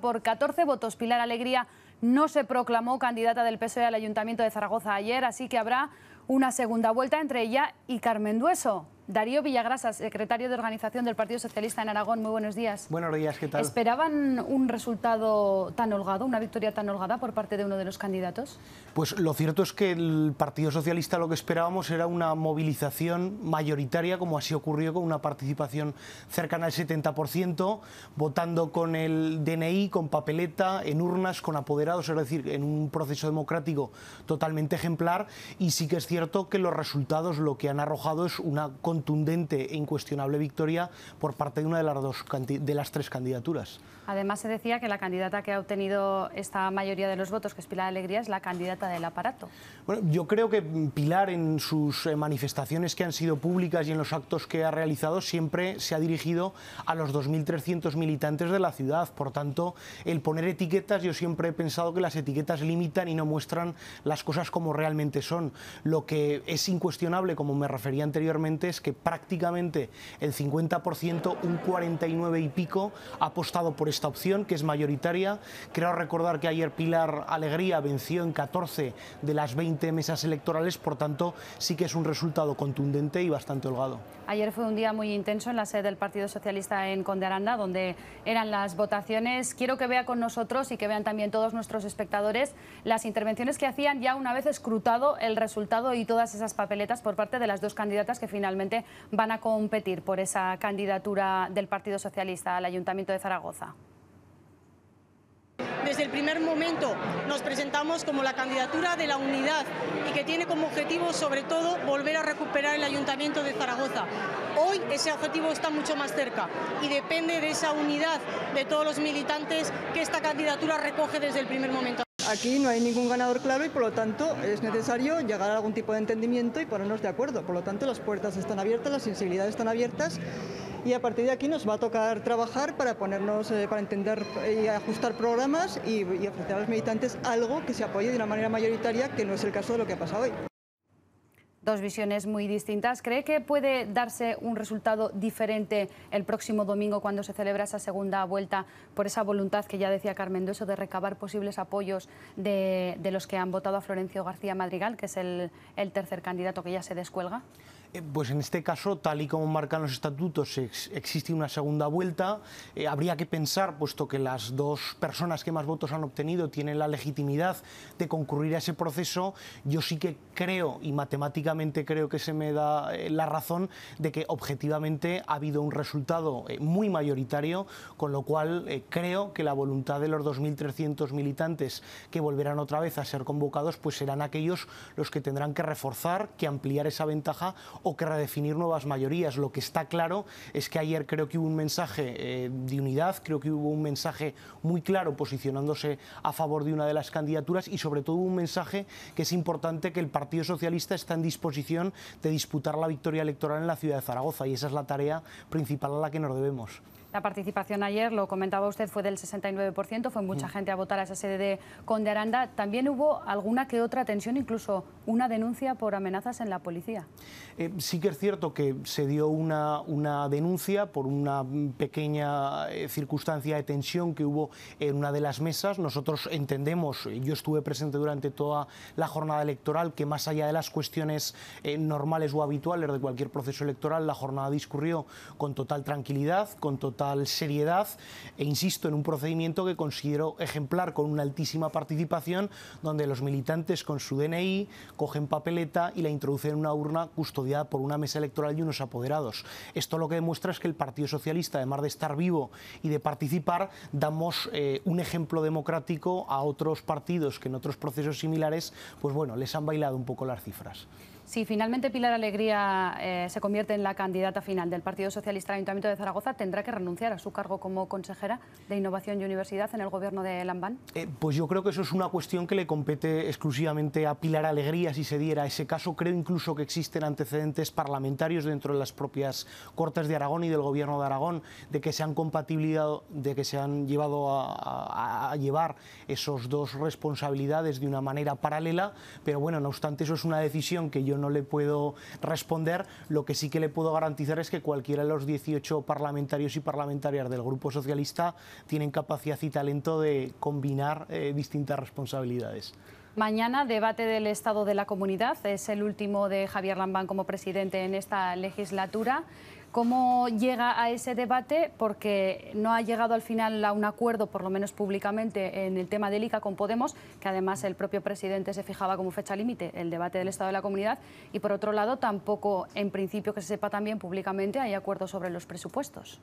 por 14 votos. Pilar Alegría no se proclamó candidata del PSOE al Ayuntamiento de Zaragoza ayer, así que habrá una segunda vuelta entre ella y Carmen Dueso. Darío Villagrasa, secretario de Organización del Partido Socialista en Aragón, muy buenos días. Buenos días, ¿qué tal? ¿Esperaban un resultado tan holgado, una victoria tan holgada por parte de uno de los candidatos? Pues lo cierto es que el Partido Socialista lo que esperábamos era una movilización mayoritaria, como así ocurrió, con una participación cercana al 70%, votando con el DNI, con papeleta, en urnas, con apoderados, es decir, en un proceso democrático totalmente ejemplar. Y sí que es cierto que los resultados lo que han arrojado es una contundente e incuestionable victoria por parte de una de las, dos, de las tres candidaturas. Además, se decía que la candidata que ha obtenido esta mayoría de los votos, que es Pilar Alegría, es la candidata del aparato. Bueno, yo creo que Pilar, en sus eh, manifestaciones que han sido públicas y en los actos que ha realizado, siempre se ha dirigido a los 2.300 militantes de la ciudad. Por tanto, el poner etiquetas, yo siempre he pensado que las etiquetas limitan y no muestran las cosas como realmente son. Lo que es incuestionable, como me refería anteriormente, es que prácticamente el 50%, un 49 y pico, ha apostado por esta opción, que es mayoritaria. Creo recordar que ayer Pilar Alegría venció en 14 de las 20 mesas electorales, por tanto, sí que es un resultado contundente y bastante holgado. Ayer fue un día muy intenso en la sede del Partido Socialista en Conde donde eran las votaciones. Quiero que vea con nosotros y que vean también todos nuestros espectadores las intervenciones que hacían ya una vez escrutado el resultado y todas esas papeletas por parte de las dos candidatas que finalmente van a competir por esa candidatura del Partido Socialista al Ayuntamiento de Zaragoza? desde el primer momento nos presentamos como la candidatura de la unidad y que tiene como objetivo sobre todo volver a recuperar el ayuntamiento de Zaragoza. Hoy ese objetivo está mucho más cerca y depende de esa unidad de todos los militantes que esta candidatura recoge desde el primer momento aquí no hay ningún ganador claro y por lo tanto es necesario llegar a algún tipo de entendimiento y ponernos de acuerdo. Por lo tanto las puertas están abiertas, las sensibilidades están abiertas y a partir de aquí nos va a tocar trabajar para ponernos, eh, para entender y ajustar programas y, ofrecer a los militantes algo que se apoye de una manera mayoritaria que no es el caso de lo que ha pasado hoy dos visiones muy distintas. ¿Cree que puede darse un resultado diferente el próximo domingo cuando se celebra esa segunda vuelta por esa voluntad que ya decía Carmen Dueso de recabar posibles apoyos de, los que han votado a Florencio García Madrigal, que es el, el tercer candidato que ya se descuelga? Eh, pues en este caso, tal y como marcan los estatutos, existe una segunda vuelta. Eh, habría que pensar, puesto que las dos personas que más votos han obtenido tienen la legitimidad de concurrir a ese proceso, yo sí que creo, y matemáticamente creo que se me da eh, la razón, de que objetivamente ha habido un resultado muy mayoritario, con lo cual creo que la voluntad de los 2.300 militantes que volverán otra vez a ser convocados, pues serán aquellos los que tendrán que reforzar, que ampliar esa ventaja o que redefinir nuevas mayorías. Lo que está claro es que ayer creo que hubo un mensaje eh, de unidad, creo que hubo un mensaje muy claro posicionándose a favor de una de las candidaturas y sobre todo un mensaje que es importante que el Partido Socialista está en disposición de disputar la victoria electoral en la ciudad de Zaragoza y esa es la tarea principal a la que nos debemos. La participación ayer, lo comentaba usted, fue del 69%, fue mucha mm. gente a votar a esa sede de Conde Aranda. También hubo alguna que otra tensión, incluso una denuncia por amenazas en la policía. Eh, sí que es cierto que se dio una, una denuncia por una pequeña eh, circunstancia de tensión que hubo en una de las mesas. Nosotros entendemos, yo estuve presente durante toda la jornada electoral, que más allá de las cuestiones eh, normales o habituales de cualquier proceso electoral, la jornada discurrió con total tranquilidad, con total seriedad e insisto en un procedimiento que considero ejemplar con una altísima participación donde los militantes con su DNI cogen papeleta y la introducen en una urna custodiada por una mesa electoral y unos apoderados. Esto lo que demuestra es que el Partido Socialista, además de estar vivo y de participar, damos eh, un ejemplo democrático a otros partidos que en otros procesos similares, pues bueno, les han bailado un poco las cifras. Si finalmente Pilar Alegría eh, se convierte en la candidata final del Partido Socialista del Ayuntamiento de Zaragoza, ¿tendrá que renunciar a su cargo como consejera de Innovación y Universidad en el gobierno de Lambán? Eh, pues yo creo que eso es una cuestión que le compete exclusivamente a Pilar Alegría si se diera ese caso. Creo incluso que existen antecedentes parlamentarios dentro de las propias Cortes de Aragón y del gobierno de Aragón de que se han compatibilizado, de que se han llevado a, llevar esos dos responsabilidades de una manera paralela, pero bueno, no obstante eso es una decisión que yo no le puedo responder. Lo que sí que le puedo garantizar es que cualquiera de los 18 parlamentarios y parlamentarias del Grupo Socialista tienen capacidad y talento de combinar eh, distintas responsabilidades. Mañana, debate del Estado de la Comunidad. Es el último de Javier Lambán como presidente en esta legislatura. ¿Cómo llega a ese debate? Porque no ha llegado al final a un acuerdo, por lo menos públicamente, en el tema del ICA con Podemos, que además el propio presidente se fijaba como fecha límite el debate del Estado de la Comunidad. Y por otro lado, tampoco, en principio que se sepa también públicamente, hay acuerdos sobre los presupuestos.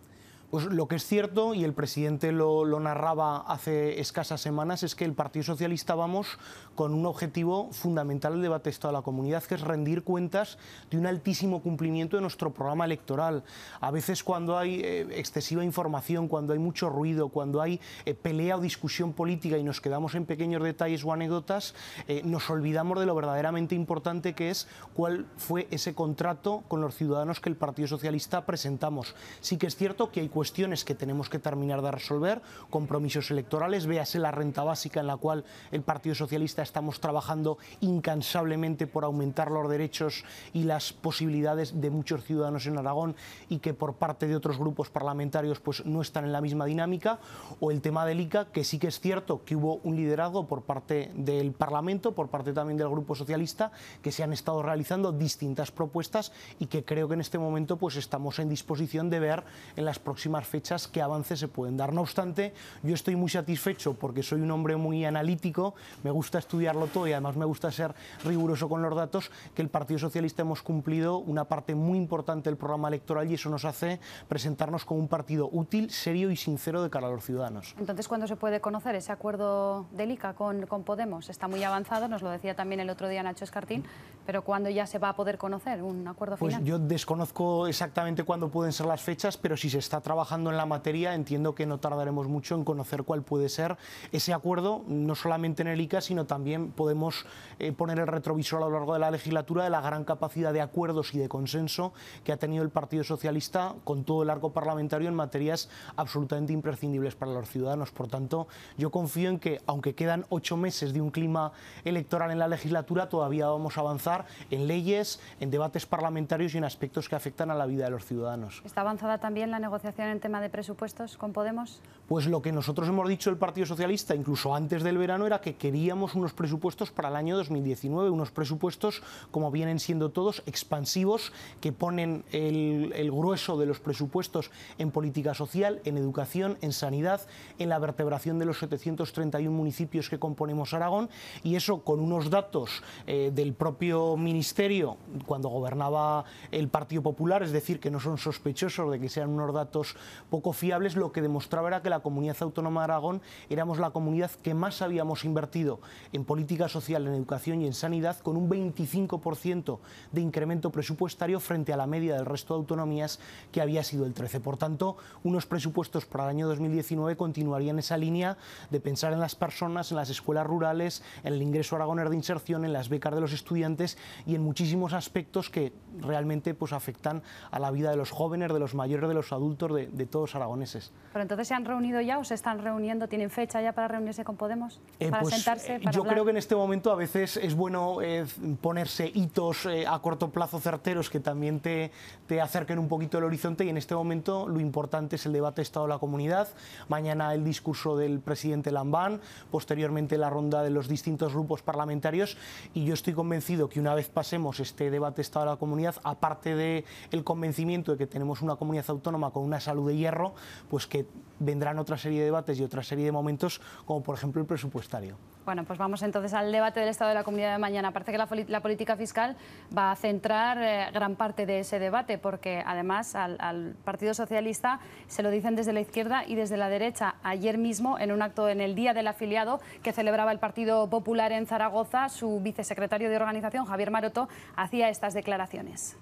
Pues lo que es cierto, y el presidente lo, narraba hace escasas semanas, es que el Partido Socialista vamos con un objetivo fundamental del debate de a la Comunidad, que es rendir cuentas de un altísimo cumplimiento de nuestro programa electoral. A veces cuando hay eh, excesiva información, cuando hay mucho ruido, cuando hay eh, pelea o discusión política y nos quedamos en pequeños detalles o anécdotas, eh, nos olvidamos de lo verdaderamente importante que es cuál fue ese contrato con los ciudadanos que el Partido Socialista presentamos. Sí que es cierto que hay cuestiones que tenemos que terminar de resolver, compromisos electorales, véase la renta básica en la cual el Partido Socialista estamos trabajando incansablemente por aumentar los derechos y las posibilidades de muchos ciudadanos en Aragón y que por parte de otros grupos parlamentarios pues no están en la misma dinámica, o el tema del ICA, que sí que es cierto que hubo un liderazgo por parte del Parlamento, por parte también del Grupo Socialista, que se han estado realizando distintas propuestas y que creo que en este momento pues estamos en disposición de ver en las próximas próximas fechas que avances se pueden dar. No obstante, yo estoy muy satisfecho porque soy un hombre muy analítico, me gusta estudiarlo todo y además me gusta ser riguroso con los datos, que el Partido Socialista hemos cumplido una parte muy importante del programa electoral y eso nos hace presentarnos como un partido útil, serio y sincero de cara a los ciudadanos. Entonces, ¿cuándo se puede conocer ese acuerdo del ICA con, con Podemos? Está muy avanzado, nos lo decía también el otro día Nacho Escartín, pero ¿cuándo ya se va a poder conocer un acuerdo pues final? Pues yo desconozco exactamente cuándo pueden ser las fechas, pero si se está trabajando trabajando en la materia, entiendo que no tardaremos mucho en conocer cuál puede ser ese acuerdo, no solamente en el ICA, sino también podemos eh, poner el retrovisor a lo largo de la legislatura de la gran capacidad de acuerdos y de consenso que ha tenido el Partido Socialista con todo el arco parlamentario en materias absolutamente imprescindibles para los ciudadanos. Por tanto, yo confío en que, aunque quedan ocho meses de un clima electoral en la legislatura, todavía vamos a avanzar en leyes, en debates parlamentarios y en aspectos que afectan a la vida de los ciudadanos. Está avanzada también la negociación en tema de presupuestos con Podemos? Pues lo que nosotros hemos dicho el Partido Socialista, incluso antes del verano, era que queríamos unos presupuestos para el año 2019, unos presupuestos, como vienen siendo todos, expansivos, que ponen el, grueso de los presupuestos en política social, en educación, en sanidad, en la vertebración de los 731 municipios que componemos Aragón, y eso con unos datos eh, del propio Ministerio cuando gobernaba el Partido Popular, es decir, que no son sospechosos de que sean unos datos poco fiables, lo que demostraba era que la comunidad autónoma de Aragón éramos la comunidad que más habíamos invertido en política social, en educación y en sanidad, con un 25% de incremento presupuestario frente a la media del resto de autonomías que había sido el 13%. Por tanto, unos presupuestos para el año 2019 continuarían esa línea de pensar en las personas, en las escuelas rurales, en el ingreso aragonés de inserción, en las becas de los estudiantes y en muchísimos aspectos que realmente pues, afectan a la vida de los jóvenes, de los mayores, de los adultos, de, de, todos aragoneses. Pero entonces se han reunido ya o se están reuniendo, tienen fecha ya para reunirse con Podemos, eh, para pues, sentarse. Eh, yo creo que en este momento a veces es bueno eh, ponerse hitos a corto plazo certeros que también te, te acerquen un poquito el horizonte y en este momento lo importante es el debate Estado-la comunidad, mañana el discurso del presidente Lambán, posteriormente la ronda de los distintos grupos parlamentarios y yo estoy convencido que una vez pasemos este debate Estado-la comunidad, aparte del el convencimiento de que tenemos una comunidad autónoma con unas salud de hierro, pues que vendrán otra serie de debates y otra serie de momentos, como por ejemplo el presupuestario. Bueno, pues vamos entonces al debate del Estado de la Comunidad de mañana. Parece que la, política fiscal va a centrar eh, gran parte de ese debate, porque además al, al, Partido Socialista se lo dicen desde la izquierda y desde la derecha. Ayer mismo, en un acto en el Día del Afiliado que celebraba el Partido Popular en Zaragoza, su vicesecretario de organización, Javier Maroto, hacía estas declaraciones.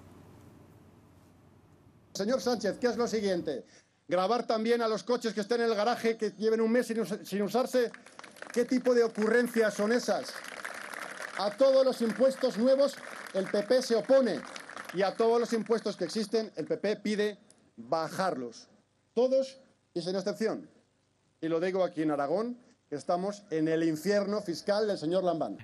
Señor Sánchez, ¿qué es lo siguiente? Grabar también a los coches que estén en el garaje, que lleven un mes sin, usarse. ¿Qué tipo de ocurrencias son esas? A todos los impuestos nuevos el PP se opone y a todos los impuestos que existen el PP pide bajarlos. Todos y sin excepción. Y lo digo aquí en Aragón, que estamos en el infierno fiscal del señor Lambán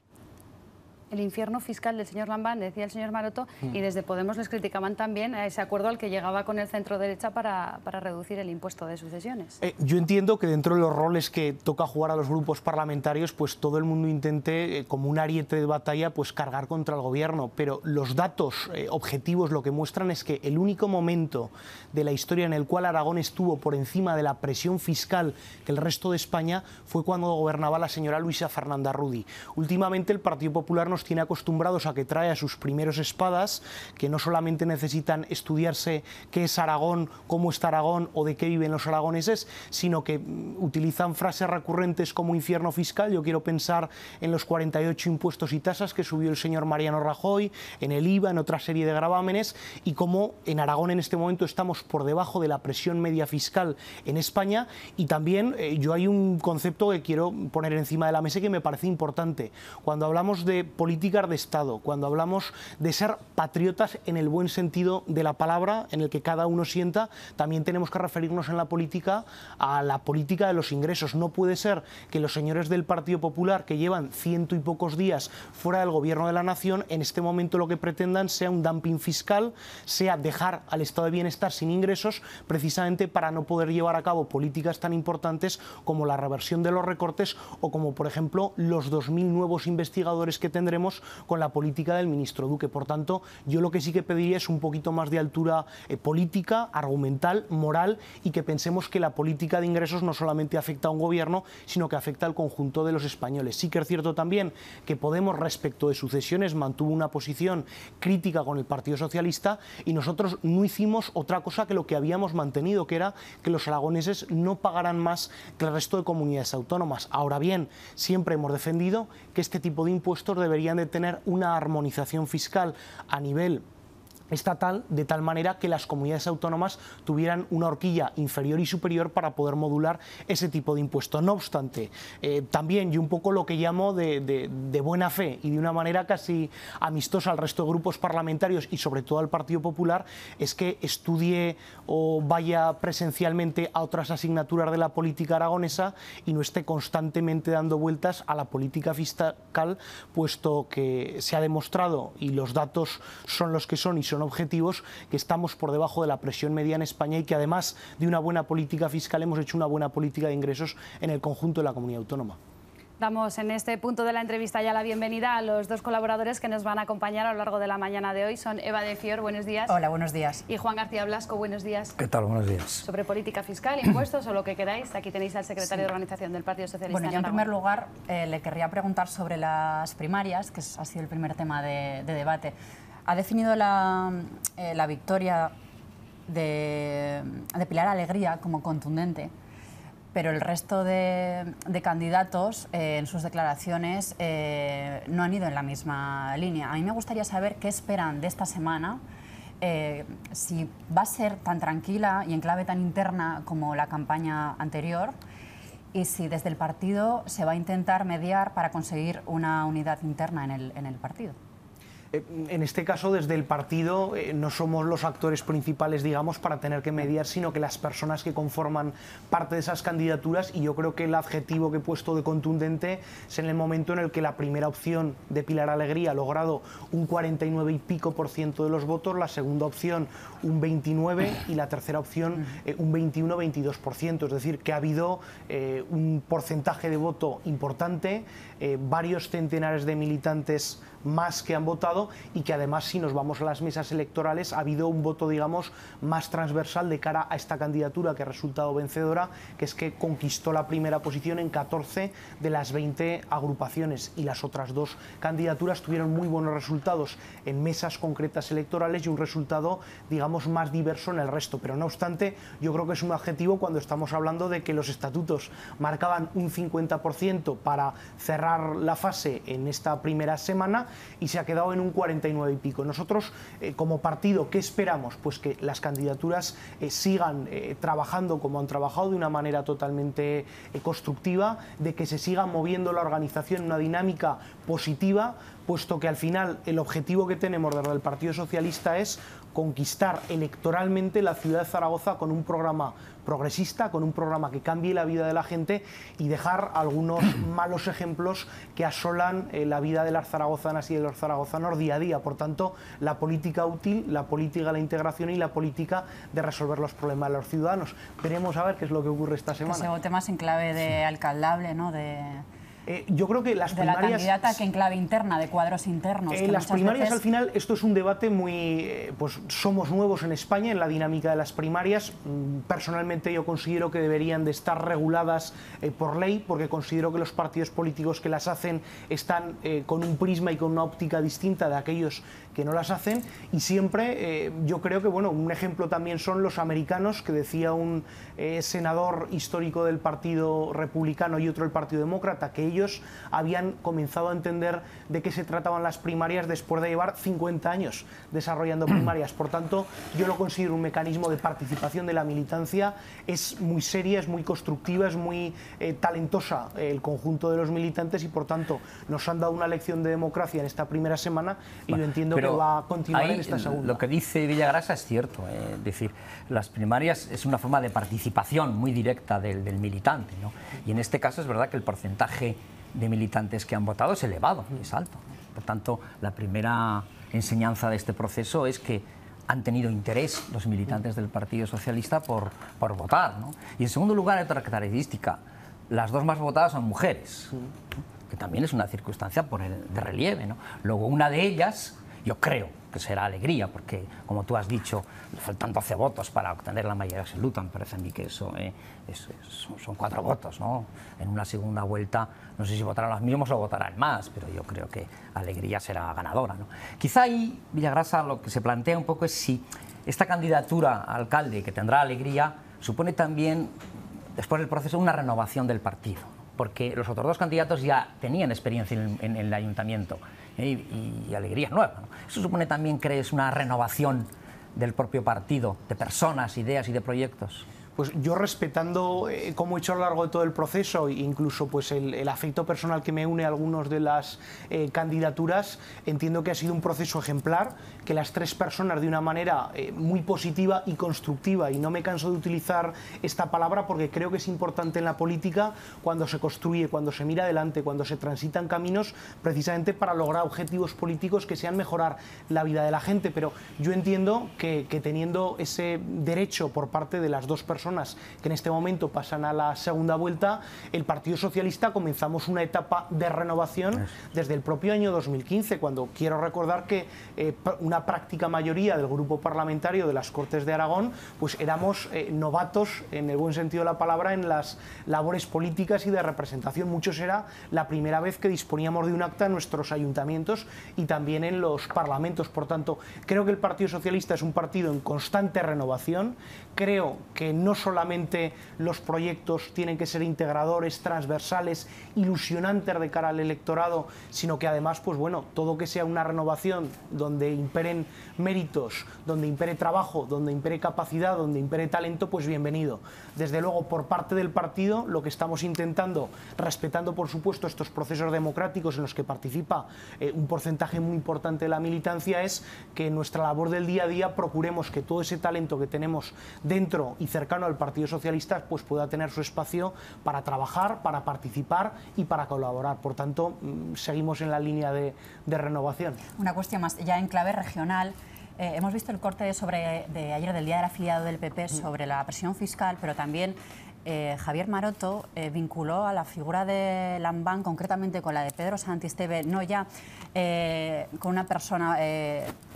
el infierno fiscal del señor Lambán, decía el señor Maroto, y mm. desde Podemos les criticaban también a ese acuerdo al que llegaba con el centro derecha para, reducir el impuesto de sucesiones. Eh, yo entiendo que dentro de los roles que toca jugar a los grupos parlamentarios, pues todo el mundo intente, eh, como un ariete de batalla, pues cargar contra el gobierno, pero los datos eh, objetivos lo que muestran es que el único momento de la historia en el cual Aragón estuvo por encima de la presión fiscal que el resto de España fue cuando gobernaba la señora Luisa Fernanda Rudi. Últimamente el Partido Popular nos tiene acostumbrados a que trae a sus primeros espadas, que no solamente necesitan estudiarse qué es Aragón, cómo está Aragón o de qué viven los aragoneses, sino que mm, utilizan frases recurrentes como infierno fiscal. Yo quiero pensar en los 48 impuestos y tasas que subió el señor Mariano Rajoy, en el IVA, en otra serie de gravámenes, y cómo en Aragón en este momento estamos por debajo de la presión media fiscal en España. Y también eh, yo hay un concepto que quiero poner encima de la mesa que me parece importante. Cuando hablamos de políticas de Estado, cuando hablamos de ser patriotas en el buen sentido de la palabra, en el que cada uno sienta, también tenemos que referirnos en la política a la política de los ingresos. No puede ser que los señores del Partido Popular, que llevan ciento y pocos días fuera del gobierno de la nación, en este momento lo que pretendan sea un dumping fiscal, sea dejar al estado de bienestar sin ingresos, precisamente para no poder llevar a cabo políticas tan importantes como la reversión de los recortes o como, por ejemplo, los 2.000 nuevos investigadores que tendrán con la política del ministro Duque. Por tanto, yo lo que sí que pediría es un poquito más de altura eh, política, argumental, moral y que pensemos que la política de ingresos no solamente afecta a un gobierno, sino que afecta al conjunto de los españoles. Sí que es cierto también que Podemos respecto de sucesiones mantuvo una posición crítica con el Partido Socialista y nosotros no hicimos otra cosa que lo que habíamos mantenido, que era que los aragoneses no pagarán más que el resto de comunidades autónomas. Ahora bien, siempre hemos defendido que este tipo de impuestos deberían de tener una armonización fiscal a nivel estatal de tal manera que las comunidades autónomas tuvieran una horquilla inferior y superior para poder modular ese tipo de impuestos. No obstante, eh, también yo un poco lo que llamo de, de, buena fe y de una manera casi amistosa al resto de grupos parlamentarios y sobre todo al Partido Popular es que estudie o vaya presencialmente a otras asignaturas de la política aragonesa y no esté constantemente dando vueltas a la política fiscal, puesto que se ha demostrado y los datos son los que son y son objetivos, que estamos por debajo de la presión media en España y que además de una buena política fiscal hemos hecho una buena política de ingresos en el conjunto de la comunidad autónoma. Damos en este punto de la entrevista ya la bienvenida a los dos colaboradores que nos van a acompañar a lo largo de la mañana de hoy. Son Eva de Fior, buenos días. Hola, buenos días. Y Juan García Blasco, buenos días. ¿Qué tal? Buenos días. Sobre política fiscal, impuestos o lo que queráis. Aquí tenéis al secretario de Organización del Partido Socialista. Bueno, en primer lugar eh, le querría preguntar sobre las primarias, que ha sido el primer tema de, de debate ha definido la, eh, victoria de, Pilar Alegría como contundente, pero el resto de, candidatos eh, en sus declaraciones eh, no han ido en la misma línea. A mí me gustaría saber qué esperan de esta semana. si va a ser tan tranquila y en clave tan interna como la campaña anterior, y si desde el partido se va a intentar mediar para conseguir una unidad interna en el partido. Eh, en este caso desde el partido eh, no somos los actores principales, digamos, para tener que mediar, sino que las personas que conforman parte de esas candidaturas y yo creo que el adjetivo que he puesto de contundente es en el momento en el que la primera opción de Pilar Alegría ha logrado un 49 y pico por ciento de los votos, la segunda opción un 29 y la tercera opción eh, un 21-22 por ciento, es decir, que ha habido un porcentaje de voto importante, varios centenares de militantes más que han votado y que además si nos vamos a las mesas electorales ha habido un voto digamos más transversal de cara a esta candidatura que ha resultado vencedora, que es que conquistó la primera posición en 14 de las 20 agrupaciones y las otras dos candidaturas tuvieron muy buenos resultados en mesas concretas electorales y un resultado digamos más diverso en el resto, pero no obstante yo creo que es un adjetivo cuando estamos hablando de que los estatutos marcaban un 50% para cerrar la fase en esta primera semana y se ha quedado en un 49 y pico. Nosotros, eh, como partido, ¿qué esperamos? Pues que las candidaturas eh, sigan eh, trabajando como han trabajado, de una manera totalmente constructiva, de que se siga moviendo la organización en una dinámica positiva puesto que al final el objetivo que tenemos desde el Partido Socialista es conquistar electoralmente la ciudad de Zaragoza con un programa progresista, con un programa que cambie la vida de la gente y dejar algunos malos ejemplos que asolan eh, la vida de las zaragozanas y de los zaragozanos día a día. Por tanto, la política útil, la política de la integración y la política de resolver los problemas de los ciudadanos. Veremos a ver qué es lo que ocurre esta semana. se más en clave de alcaldable, ¿no? Eh, yo creo que las de primarias... la candidata que en clave interna, de cuadros internos. Eh, las primarias al final esto es un debate muy... Eh, pues somos nuevos en España en la dinámica de las primarias. Mm, personalmente yo considero que deberían de estar reguladas por ley porque considero que los partidos políticos que las hacen están con un prisma y con una óptica distinta de aquellos que no las hacen y siempre yo creo que, bueno, un ejemplo también son los americanos que decía un senador histórico del Partido Republicano y otro del Partido Demócrata que ellos habían comenzado a entender de qué se trataban las primarias después de llevar 50 años desarrollando primarias. Por tanto, yo lo considero un mecanismo de participación de la militancia. Es muy seria, es muy constructiva, es muy eh, talentosa el conjunto de los militantes y, por tanto, nos han dado una lección de democracia en esta primera semana y lo yo entiendo que va a continuar en esta segunda. Lo que dice Villagrasa es cierto. Eh, es decir, las primarias es una forma de participación muy directa del, del militante. ¿no? Y en este caso es verdad que el porcentaje de militantes que han votado es elevado, es alto. Por tanto, la primera enseñanza de este proceso es que han tenido interés los militantes del Partido Socialista por, por votar. ¿no? Y en segundo lugar, hay otra característica. Las dos más votadas son mujeres, que también es una circunstancia por el, de relieve. ¿no? Luego, una de ellas, yo creo, que será alegría, porque como tú has dicho, faltan 12 votos para obtener la mayoría absoluta, me parece a mí que eso eh, son cuatro votos, En una segunda vuelta, no sé si votarán los mismos o votarán más, pero yo creo que alegría será ganadora, Quizá ahí Villagrasa lo que se plantea un poco es si esta candidatura a alcalde que tendrá alegría supone también, después del proceso, una renovación del partido porque los otros dos candidatos ya tenían experiencia en, el ayuntamiento ¿eh? y, alegría nueva. Eso supone también, crees, una renovación del propio partido, de personas, ideas y de proyectos pues yo respetando cómo eh, como he hecho a lo largo de todo el proceso, e incluso pues el, afecto personal que me une a algunas de las eh, candidaturas, entiendo que ha sido un proceso ejemplar, que las tres personas de una manera eh, muy positiva y constructiva, y no me canso de utilizar esta palabra porque creo que es importante en la política cuando se construye, cuando se mira adelante, cuando se transitan caminos, precisamente para lograr objetivos políticos que sean mejorar la vida de la gente, pero yo entiendo que teniendo ese derecho por parte de las dos personas, personas que en este momento pasan a la segunda vuelta, el Partido Socialista comenzamos una etapa de renovación desde el propio año 2015, cuando quiero recordar que eh, una práctica mayoría del grupo parlamentario de las Cortes de Aragón, pues éramos eh, novatos, en el buen sentido de la palabra, en las labores políticas y de representación. Muchos era la primera vez que disponíamos de un acta en nuestros ayuntamientos y también en los parlamentos. Por tanto, creo que el Partido Socialista es un partido en constante renovación. Creo que no solamente los proyectos tienen que ser integradores, transversales, ilusionantes de cara al electorado, sino que además, pues bueno, todo que sea una renovación donde imperen méritos, donde impere trabajo, donde impere capacidad, donde impere talento, pues bienvenido. Desde luego, por parte del partido, lo que estamos intentando, respetando por supuesto estos procesos democráticos en los que participa eh, un porcentaje muy importante de la militancia, es que en nuestra labor del día a día procuremos que todo ese talento que tenemos dentro y cercano el Partido Socialista, pues pueda tener su espacio para trabajar, para participar y para colaborar. Por tanto, mm, seguimos en la línea de, renovación. Una cuestión más, ya en clave regional. Eh, hemos visto el corte sobre, de ayer del Día del Afiliado del PP sobre la presión fiscal, pero también eh, Javier Maroto eh, vinculó a la figura de Lambán, concretamente con la de Pedro Santisteve, no ya con una persona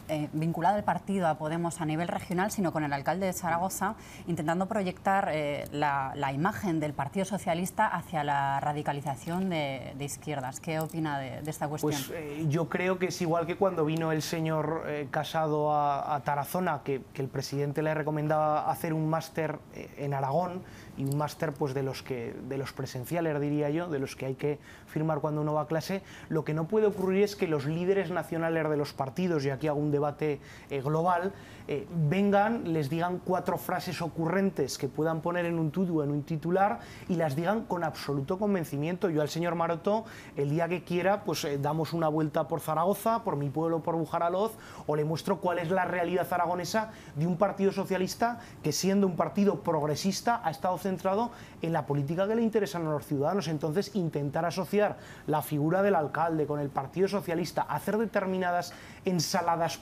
eh, vinculada el partido a Podemos a nivel regional, sino con el alcalde de Zaragoza, intentando proyectar eh, la, imagen del Partido Socialista hacia la radicalización de, izquierdas. ¿Qué opina de, esta cuestión? Pues eh, yo creo que es igual que cuando vino el señor Casado a, Tarazona, que, el presidente le recomendaba hacer un máster en Aragón y un máster pues de los que de los presenciales diría yo, de los que hay que firmar cuando uno va a clase. Lo que no puede ocurrir es que los líderes nacionales de los partidos y aquí hago un debate eh, global, eh, vengan, les digan cuatro frases ocurrentes que puedan poner en un o en un titular, y las digan con absoluto convencimiento. Yo al señor Maroto, el día que quiera, pues eh, damos una vuelta por Zaragoza, por mi pueblo, por Bujaraloz, o le muestro cuál es la realidad aragonesa de un partido socialista que siendo un partido progresista ha estado centrado en la política que le interesan a los ciudadanos. Entonces, intentar asociar la figura del alcalde con el Partido Socialista, hacer determinadas ensaladas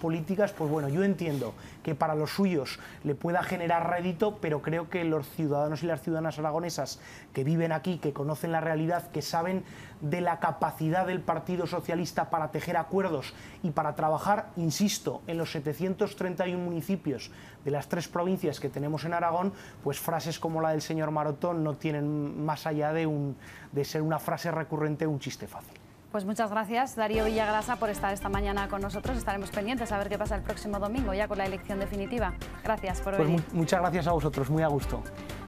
pues bueno, yo entiendo que para los suyos le pueda generar rédito, pero creo que los ciudadanos y las ciudadanas aragonesas que viven aquí, que conocen la realidad, que saben de la capacidad del Partido Socialista para tejer acuerdos y para trabajar, insisto, en los 731 municipios de las tres provincias que tenemos en Aragón, pues frases como la del señor Marotón no tienen más allá de, un, de ser una frase recurrente, un chiste fácil. Pues muchas gracias, Darío Villagrasa, por estar esta mañana con nosotros. Estaremos pendientes a ver qué pasa el próximo domingo, ya con la elección definitiva. Gracias por pues muchas gracias a vosotros, muy a gusto.